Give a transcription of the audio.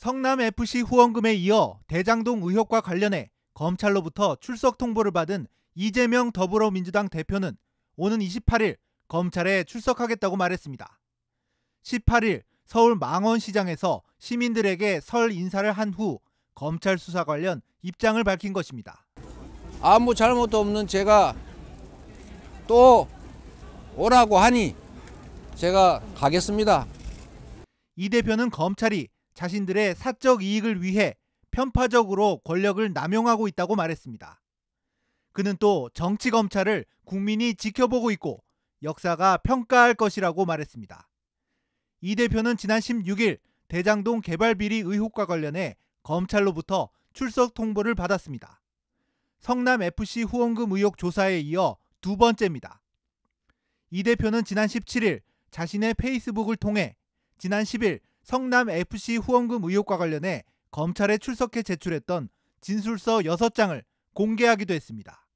성남FC 후원금에 이어 대장동 의혹과 관련해 검찰로부터 출석 통보를 받은 이재명 더불어민주당 대표는 오는 28일 검찰에 출석하겠다고 말했습니다. 18일 서울 망원시장에서 시민들에게 설 인사를 한 후 검찰 수사 관련 입장을 밝힌 것입니다. 아무 잘못도 없는 제가 또 오라고 하니 제가 가겠습니다. 이 대표는 검찰이 자신들의 사적 이익을 위해 편파적으로 권력을 남용하고 있다고 말했습니다. 그는 또 정치 검찰을 국민이 지켜보고 있고 역사가 평가할 것이라고 말했습니다. 이 대표는 지난 16일 대장동 개발 비리 의혹과 관련해 검찰로부터 출석 통보를 받았습니다. 성남 FC 후원금 의혹 조사에 이어 두 번째입니다. 이 대표는 지난 17일 자신의 페이스북을 통해 지난 10일 성남 FC 후원금 의혹과 관련해 검찰에 출석해 제출했던 진술서 6장을 공개하기도 했습니다.